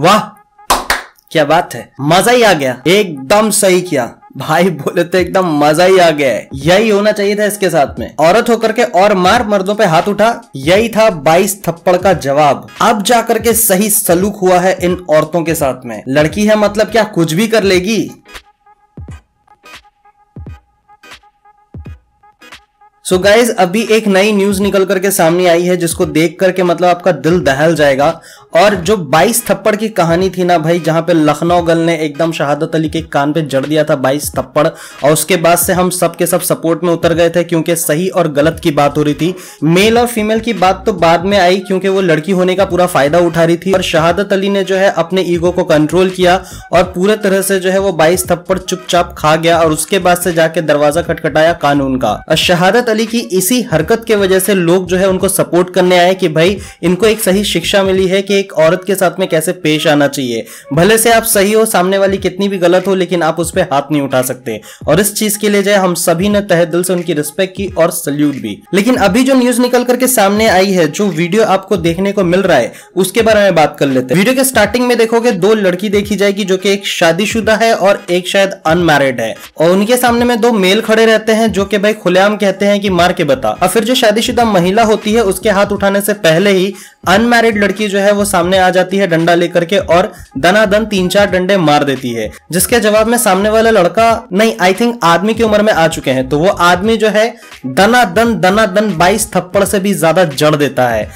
वाह क्या बात है मजा ही आ गया एकदम सही किया भाई बोले तो एकदम मजा ही आ गया है यही होना चाहिए था इसके साथ में औरत होकर के और मार मर्दों पे हाथ उठा यही था 22 थप्पड़ का जवाब अब जाकर के सही सलूक हुआ है इन औरतों के साथ में लड़की है मतलब क्या कुछ भी कर लेगी सो so गाइज अभी एक नई न्यूज निकल करके सामने आई है जिसको देख करके मतलब आपका दिल दहल जाएगा और जो 22 थप्पड़ की कहानी थी ना भाई जहां पे लखनऊ गल ने एकदम शहादत अली के कान पे जड़ दिया था 22 थप्पड़ और उसके बाद से हम सब के सब सपोर्ट में उतर गए थे क्योंकि सही और गलत की बात हो रही थी मेल और फीमेल की बात तो बाद में आई क्योंकि वो लड़की होने का पूरा फायदा उठा रही थी और शहादत अली ने जो है अपने ईगो को कंट्रोल किया और पूरे तरह से जो है वो बाईस थप्पड़ चुपचाप खा गया और उसके बाद से जाके दरवाजा खटखटाया कानून का और शहादत अली की इसी हरकत के वजह से लोग जो है उनको सपोर्ट करने आए कि भाई इनको एक सही शिक्षा मिली है कि एक औरत के साथ में कैसे पेश आना चाहिए भले से आप सही हो सामने वाली कितनी भी गलत हो लेकिन आप उस पर हाथ नहीं उठा सकते और इस चीज के लिए जो हम सभी ने तह दिल से उनकी रिस्पेक्ट की और सल्यूट भी लेकिन अभी जो न्यूज निकल करके सामने आई है जो वीडियो आपको देखने को मिल रहा है उसके बारे में बात कर लेते हैं वीडियो के स्टार्टिंग में देखोगे दो लड़की देखी जाएगी जो कि एक शादीशुदा है और एक शायद अनमैरिड है और उनके सामने में दो मेल खड़े रहते हैं जो कि भाई खुलेआम कहते हैं की मार के बता और फिर जो शादीशुदा महिला होती है उसके हाथ उठाने से पहले ही अनमैरिड लड़की जो है वो सामने आ जाती है डंडा लेकर के और दनादन तीन चार डंडे मार देती है जिसके जवाब में सामने वाला लड़का नहीं आई थिंक आदमी की उम्र में आ चुके हैं तो वो आदमी जो है दनादन दनादन बाईस थप्पड़ से भी ज्यादा जड़ देता है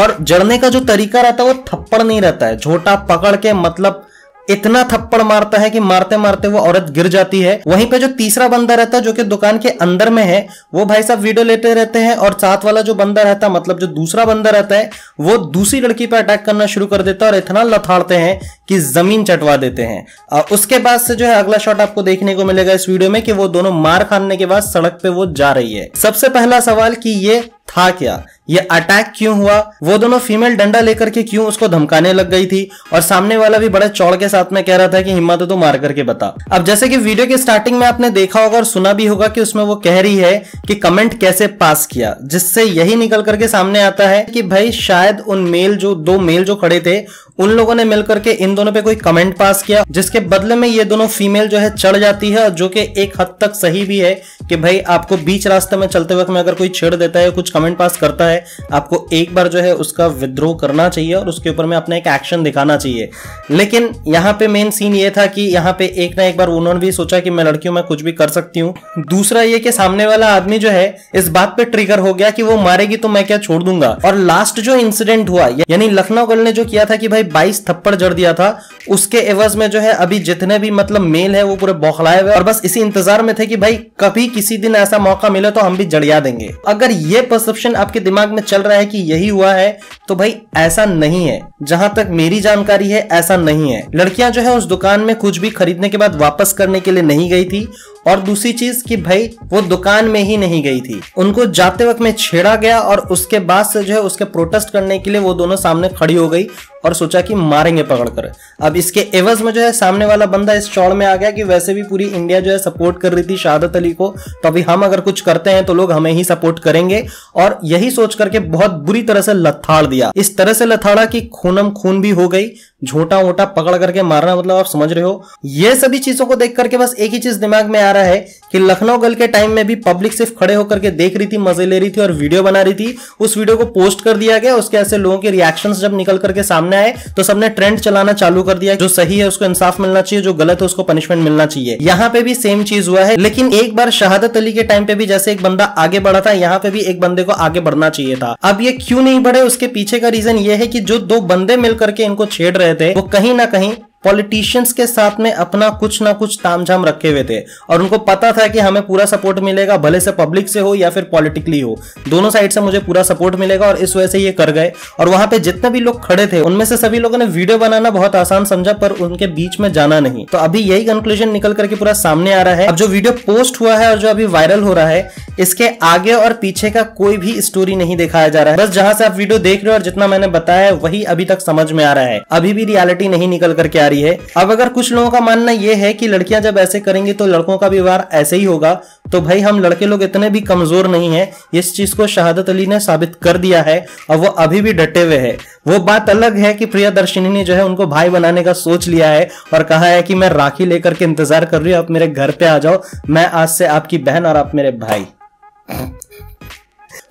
और जड़ने का जो तरीका रहता है वो थप्पड़ नहीं रहता है झोटा पकड़ के मतलब इतना थप्पड़ मारता है कि मारते मारते वो औरत गिर जाती है वहीं पे जो तीसरा बंदा रहता है जो कि दुकान के अंदर में है वो भाई साहब वीडियो लेते रहते हैं और साथ वाला जो बंदा रहता है मतलब जो दूसरा बंदा रहता है वो दूसरी लड़की पर अटैक करना शुरू कर देता है और इतना लथाड़ते हैं कि जमीन चटवा देते हैं और उसके बाद से जो है अगला शॉट आपको देखने को मिलेगा इस वीडियो में कि वो दोनों मार खाने के बाद सड़क पे वो जा रही है सबसे पहला सवाल कि ये था क्या ये अटैक क्यों हुआ वो दोनों फीमेल डंडा लेकर के क्यों उसको धमकाने लग गई थी और सामने वाला भी बड़े चौड़ के साथ में कह रहा था कि हिम्मत तो मार करके बता अब जैसे कि वीडियो के स्टार्टिंग में आपने देखा होगा और सुना भी होगा कि उसमें वो कह रही है कि कमेंट कैसे पास किया जिससे यही निकल करके सामने आता है कि भाई शायद उन मेल जो दो मेल जो खड़े थे उन लोगों ने मिलकर के इन दोनों पे कोई कमेंट पास किया जिसके बदले में ये दोनों फीमेल जो है चढ़ जाती है जो कि एक हद तक सही भी है कि भाई आपको बीच रास्ते में चलते वक्त में अगर कोई छेड़ देता है कुछ कमेंट पास करता है आपको एक बार जो है उसका विद्रोह करना चाहिए और उसके ऊपर में अपना एक एक्शन दिखाना चाहिए लेकिन यहाँ पे मेन सीन ये था कि यहाँ पे एक ना एक बार उन्होंने भी सोचा कि मैं लड़कियों में कुछ भी कर सकती हूँ दूसरा ये कि सामने वाला आदमी जो है इस बात पे ट्रिगर हो गया कि वो मारेगी तो मैं क्या छोड़ दूंगा और लास्ट जो इंसिडेंट हुआ यानी लखनऊ गर्ल ने जो किया था कि भाई 22 थप्पड़ जड़ दिया था उसके एवज में जो है अभी जितने भी मतलब मेल है वो पूरे बौखलाए हुए और बस इसी इंतजार में थे कि भाई कभी किसी दिन ऐसा मौका मिले तो हम भी जड़िया देंगे अगर ये परसेप्शन आपके दिमाग में चल रहा है कि यही हुआ है तो भाई ऐसा नहीं है जहां तक मेरी जानकारी है ऐसा नहीं है लड़कियां जो है उस दुकान में कुछ भी खरीदने के बाद वापस करने के लिए नहीं गई थी और दूसरी चीज कि भाई वो दुकान में ही नहीं गई थी उनको जाते वक्त में छेड़ा गया और उसके बाद से जो है उसके प्रोटेस्ट करने के लिए वो दोनों सामने खड़ी हो गई और सोचा कि मारेंगे पकड़कर अब इसके एवज में जो है सामने वाला बंदा इस चौड़ में आ गया कि वैसे भी पूरी इंडिया जो है सपोर्ट कर रही थी शहादत अली को तो अभी हम अगर कुछ करते हैं तो लोग हमें ही सपोर्ट करेंगे और यही सोच करके बहुत बुरी तरह से लथाड़ दिया इस तरह से लथाड़ा की खूनम खून भी हो गई झोटा वोटा पकड़ करके मारना मतलब आप समझ रहे हो ये सभी चीजों को देख करके बस एक ही चीज दिमाग में आ रहा है कि लखनऊ गर्ल के टाइम में भी पब्लिक सिर्फ खड़े होकर के देख रही थी मजे ले रही थी और वीडियो बना रही थी उस वीडियो को पोस्ट कर दिया गया उसके ऐसे लोगों के रिएक्शन जब निकल करके सामने आए तो सबने ट्रेंड चलाना चालू कर दिया जो सही है उसको इंसाफ मिलना चाहिए जो गलत है उसको पनिशमेंट मिलना चाहिए यहाँ पे भी सेम चीज हुआ है लेकिन एक बार शहादत अली के टाइम पे भी जैसे एक बंदा आगे बढ़ा था यहाँ पे भी एक बंदे को आगे बढ़ना चाहिए था अब ये क्यों नहीं बढ़े उसके पीछे का रीजन ये है कि जो दो बंदे मिल करके इनको छेड़ रहे थे वो कहीं ना कहीं पॉलिटिशियंस के साथ में अपना कुछ ना कुछ तामझाम रखे हुए थे और उनको पता था कि हमें पूरा सपोर्ट मिलेगा भले से पब्लिक से हो या फिर पॉलिटिकली हो दोनों साइड से मुझे पूरा सपोर्ट मिलेगा और इस वजह से ये कर गए और वहां पे जितने भी लोग खड़े थे उनमें से सभी लोगों ने वीडियो बनाना बहुत आसान समझा पर उनके बीच में जाना नहीं तो अभी यही कंक्लूजन निकल करके पूरा सामने आ रहा है अब जो वीडियो पोस्ट हुआ है और जो अभी वायरल हो रहा है इसके आगे और पीछे का कोई भी स्टोरी नहीं दिखाया जा रहा है बस जहां से आप वीडियो देख रहे हो और जितना मैंने बताया वही अभी तक समझ में आ रहा है अभी भी रियालिटी नहीं निकल करके आ रही पड़ी है अब अगर कुछ लोगों का मानना यह है कि लड़कियां जब ऐसे करेंगी तो लड़कों का व्यवहार ऐसे ही होगा तो भाई हम लड़के लोग इतने भी कमजोर नहीं है इस चीज को शहादत अली ने साबित कर दिया है और वो अभी भी डटे हुए है वो बात अलग है कि प्रियादर्शिनी ने जो है उनको भाई बनाने का सोच लिया है और कहा है की मैं राखी लेकर के इंतजार कर रही हूँ आप मेरे घर पे आ जाओ मैं आज से आपकी बहन और आप मेरे भाई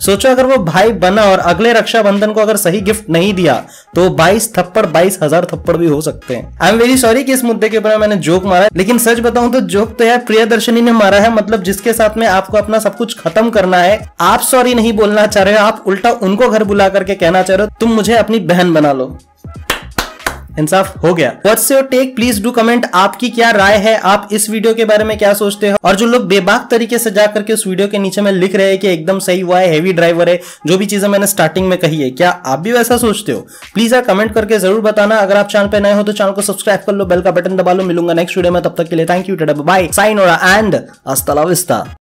सोचो अगर वो भाई बना और अगले रक्षाबंधन को अगर सही गिफ्ट नहीं दिया तो बाईस थप्पड़ बाईस हजार थप्पड़ भी हो सकते हैं आई एम वेरी सॉरी कि इस मुद्दे के ऊपर मैंने जोक मारा लेकिन सच बताऊं तो जोक तो यार दर्शनी ने मारा है मतलब जिसके साथ में आपको अपना सब कुछ खत्म करना है आप सॉरी नहीं बोलना चाह रहे हो आप उल्टा उनको घर बुला करके कहना चाह रहे हो तुम मुझे अपनी बहन बना लो इंसाफ हो गया what's your take please do comment आपकी क्या राय है आप इस वीडियो के बारे में क्या सोचते हो और जो लोग बेबाक तरीके से जाकर के उस वीडियो के नीचे में लिख रहे हैं कि एकदम सही हुआ है हैवी ड्राइवर है जो भी चीजें मैंने स्टार्टिंग में कही है क्या आप भी वैसा सोचते हो प्लीज यार कमेंट करके जरूर बताना अगर आप चैनल पर नए हो तो चैनल को सब्सक्राइब कर लो बेल का बटन दबा लो मिलूंगा नेक्स्ट वीडियो में तब तक के लिए थैंक यू बाय साइन एंड अस्तला